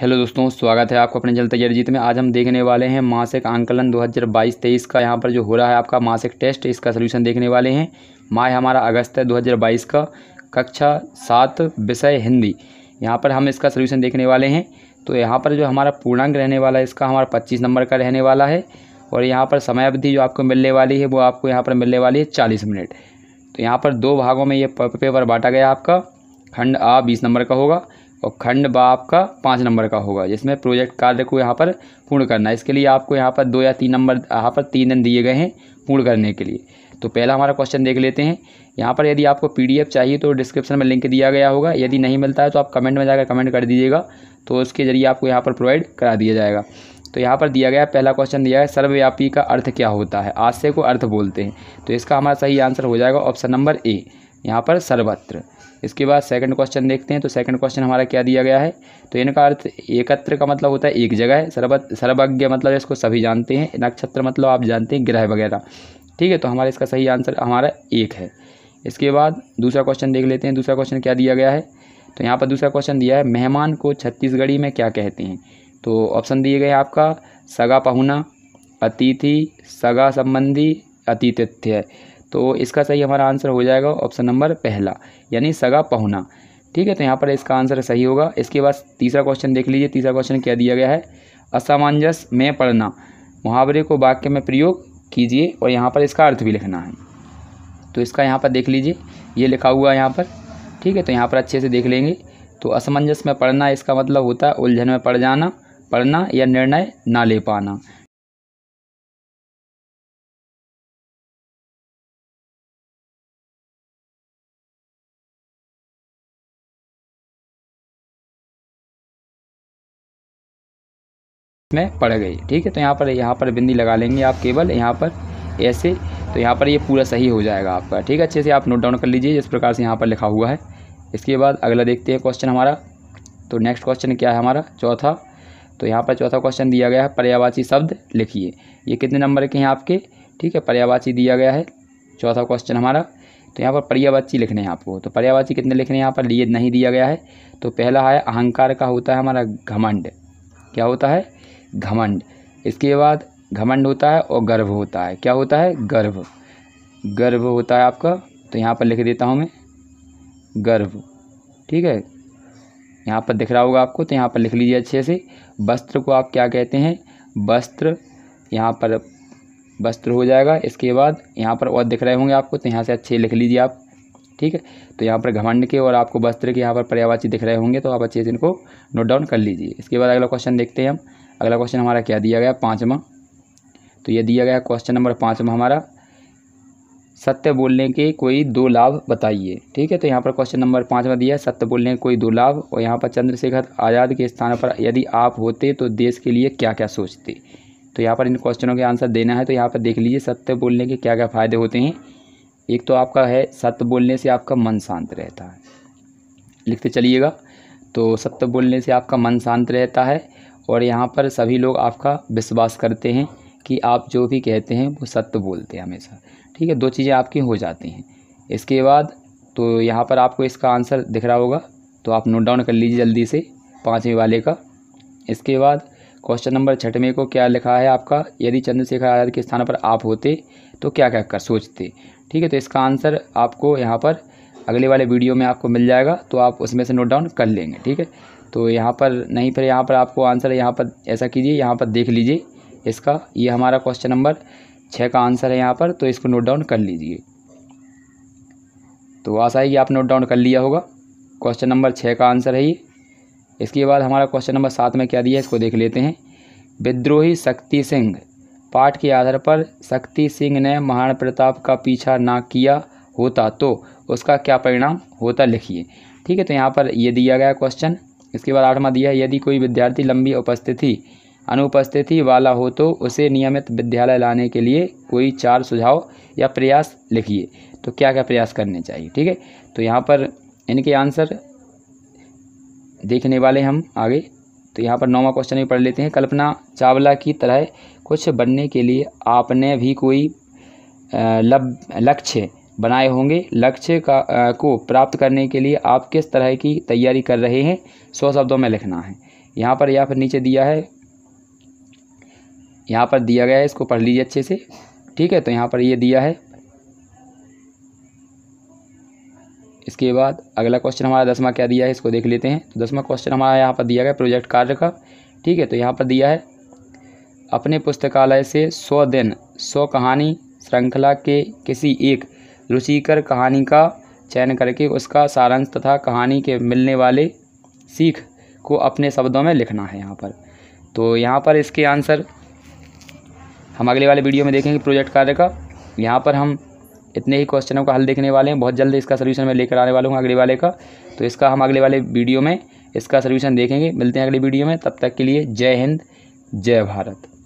hello दोस्तों स्वागत है आपको अपने जल तैयारी जीत में आज हम देखने वाले हैं मासिक आंकलन 2022-23 का यहाँ पर जो हो रहा है आपका मासिक टेस्ट इसका सोल्यूशन देखने वाले हैं माह हमारा अगस्त है 2022 का कक्षा सात विषय हिंदी यहाँ पर हम इसका सोल्यूशन देखने वाले हैं तो यहाँ पर जो हमारा पूर्णांक रहने वाला है इसका हमारा पच्चीस नंबर का रहने वाला है और यहाँ पर समय अवधि जो आपको मिलने वाली है वो आपको यहाँ पर मिलने वाली है चालीस मिनट तो यहाँ पर दो भागों में ये पेपर बांटा गया आपका खंड आ बीस नंबर का होगा और खंड बा आपका पाँच नंबर का होगा जिसमें प्रोजेक्ट कार्य को यहाँ पर पूर्ण करना है इसके लिए आपको यहाँ पर दो या तीन नंबर यहाँ पर तीन दिन दिए गए हैं पूर्ण करने के लिए तो पहला हमारा क्वेश्चन देख लेते हैं यहाँ पर यदि आपको पीडीएफ चाहिए तो डिस्क्रिप्शन में लिंक दिया गया होगा यदि नहीं मिलता है तो आप कमेंट में जाकर कमेंट कर दीजिएगा तो उसके जरिए आपको यहाँ पर प्रोवाइड करा दिया जाएगा तो यहाँ पर दिया गया पहला क्वेश्चन दिया है सर्वव्यापी का अर्थ क्या होता है आशय को अर्थ बोलते हैं तो इसका हमारा सही आंसर हो जाएगा ऑप्शन नंबर ए यहाँ पर सर्वत्र इसके बाद सेकंड क्वेश्चन देखते हैं तो सेकंड क्वेश्चन हमारा क्या दिया गया है तो इनका अर्थ एकत्र का मतलब होता है एक जगह है सर्वत सर्वज्ञ मतलब इसको सभी जानते हैं नक्षत्र मतलब आप जानते हैं ग्रह वगैरह ठीक है तो हमारा इसका सही आंसर हमारा एक है इसके बाद दूसरा क्वेश्चन देख लेते हैं दूसरा क्वेश्चन क्या दिया गया है तो यहाँ पर दूसरा क्वेश्चन दिया है मेहमान को छत्तीसगढ़ी में क्या कहते हैं तो ऑप्शन दिए गए आपका सगा पहुना अतिथि सगा संबंधी अतिथित्य तो इसका सही हमारा आंसर हो जाएगा ऑप्शन नंबर पहला यानी सगा पहुना ठीक है तो यहाँ पर इसका आंसर सही होगा इसके बाद तीसरा क्वेश्चन देख लीजिए तीसरा क्वेश्चन क्या दिया गया है असामंजस में पढ़ना मुहावरे को वाक्य में प्रयोग कीजिए और यहाँ पर इसका अर्थ भी लिखना है तो इसका यहाँ पर देख लीजिए ये लिखा हुआ है यहाँ पर ठीक है तो यहाँ पर अच्छे से देख लेंगे तो असमंजस में पढ़ना इसका मतलब होता है उलझन में पड़ जाना पढ़ना या निर्णय ना ले पाना में पड़ गई ठीक है तो यहाँ पर यहाँ पर बिंदी लगा लेंगे आप केवल यहाँ पर ऐसे तो यहाँ पर ये यह पूरा सही हो जाएगा आपका ठीक है अच्छे से आप नोट डाउन कर लीजिए इस प्रकार से यहाँ पर लिखा हुआ है इसके बाद अगला देखते हैं क्वेश्चन हमारा तो नेक्स्ट क्वेश्चन क्या है हमारा चौथा तो यहाँ पर चौथा क्वेश्चन दिया गया है पर्यावाची शब्द लिखिए ये कितने नंबर के हैं आपके ठीक है पर्यावाची दिया गया है चौथा क्वेश्चन हमारा तो यहाँ पर पर्यावाची लिखने हैं आपको तो पर्यावाची कितने लिखने हैं यहाँ पर लिए नहीं दिया गया है तो पहला है अहंकार का होता है हमारा घमंड क्या होता है घमंड इसके बाद घमंड होता है और गर्भ होता है क्या होता है गर्भ गर्भ होता है आपका तो यहाँ पर लिख देता हूँ मैं गर्भ ठीक है यहाँ पर दिख रहा होगा आपको तो यहाँ पर लिख लीजिए अच्छे से वस्त्र को आप क्या कहते हैं वस्त्र यहाँ पर वस्त्र हो जाएगा इसके बाद यहाँ पर और दिख रहे होंगे आपको तो यहाँ से अच्छे लिख लीजिए आप ठीक है तो यहाँ पर घमंड के और आपको वस्त्र के यहाँ पर पर्यावाची दिख रहे होंगे तो आप अच्छे से इनको नोट डाउन कर लीजिए इसके बाद अगला क्वेश्चन देखते हैं हम अगला क्वेश्चन हमारा क्या दिया गया पाँचवा तो ये दिया गया क्वेश्चन नंबर पाँचवा हमारा सत्य बोलने के कोई दो लाभ बताइए ठीक है तो यहाँ पर क्वेश्चन नंबर पाँचवा दिया सत्य बोलने के कोई दो लाभ और यहाँ पर चंद्रशेखर आज़ाद के स्थान पर यदि आप होते तो देश के लिए क्या क्या सोचते तो यहाँ पर इन क्वेश्चनों के आंसर देना है तो यहाँ पर देख लीजिए सत्य बोलने के क्या क्या फ़ायदे होते हैं एक तो आपका है सत्य बोलने से आपका मन शांत रहता है लिखते चलिएगा तो सत्य बोलने से आपका मन शांत रहता है और यहाँ पर सभी लोग आपका विश्वास करते हैं कि आप जो भी कहते हैं वो सत्य बोलते हैं हमेशा ठीक है दो चीज़ें आपकी हो जाती हैं इसके बाद तो यहाँ पर आपको इसका आंसर दिख रहा होगा तो आप नोट डाउन कर लीजिए जल्दी से पाँचवें वाले का इसके बाद क्वेश्चन नंबर छठवें को क्या लिखा है आपका यदि चंद्रशेखर आज़ाद के स्थान पर आप होते तो क्या क्या कर सोचते ठीक है तो इसका आंसर आपको यहाँ पर अगले वाले वीडियो में आपको मिल जाएगा तो आप उसमें से नोट डाउन कर लेंगे ठीक है तो यहाँ पर नहीं फिर यहाँ पर आपको आंसर यहाँ पर ऐसा कीजिए यहाँ पर देख लीजिए इसका ये हमारा क्वेश्चन नंबर छः का आंसर है यहाँ पर तो इसको नोट डाउन कर लीजिए तो आशा है कि आप नोट डाउन कर लिया होगा क्वेश्चन नंबर छः का आंसर है ये इसके बाद हमारा क्वेश्चन नंबर सात में क्या दिया है इसको देख लेते हैं विद्रोही शक्ति सिंह पाठ के आधार पर शक्ति सिंह ने महान प्रताप का पीछा ना किया होता तो उसका क्या परिणाम होता लिखिए ठीक है तो यहाँ पर ये दिया गया क्वेश्चन इसके बाद आठवां दिया है यदि कोई विद्यार्थी लंबी उपस्थिति अनुपस्थिति वाला हो तो उसे नियमित विद्यालय लाने के लिए कोई चार सुझाव या प्रयास लिखिए तो क्या क्या प्रयास करने चाहिए ठीक है तो यहाँ पर इनके आंसर देखने वाले हम आगे तो यहाँ पर नौवा क्वेश्चन भी पढ़ लेते हैं कल्पना चावला की तरह कुछ बनने के लिए आपने भी कोई लब लक्ष्य बनाए होंगे लक्ष्य का आ, को प्राप्त करने के लिए आप किस तरह की तैयारी कर रहे हैं सौ शब्दों में लिखना है यहाँ पर या फिर नीचे दिया है यहाँ पर दिया गया है इसको पढ़ लीजिए अच्छे से ठीक है तो यहाँ पर ये दिया है इसके बाद अगला क्वेश्चन हमारा दसवा क्या दिया है इसको देख लेते हैं तो दसवा क्वेश्चन हमारा यहाँ पर दिया गया प्रोजेक्ट कार्य का ठीक है तो यहाँ पर दिया है अपने पुस्तकालय से सौ दिन सौ कहानी श्रृंखला के किसी एक रुचिकर कहानी का चयन करके उसका सारांश तथा कहानी के मिलने वाले सीख को अपने शब्दों में लिखना है यहाँ पर तो यहाँ पर इसके आंसर हम अगले वाले वीडियो में देखेंगे प्रोजेक्ट कार्य का यहाँ पर हम इतने ही क्वेश्चनों का हल देखने वाले हैं बहुत जल्द इसका सोल्यूशन मैं लेकर आने वाला हूँ अगले वाले का तो इसका हम अगले वाले वीडियो में इसका सोल्यूशन देखेंगे मिलते हैं अगले वीडियो में तब तक के लिए जय हिंद जय भारत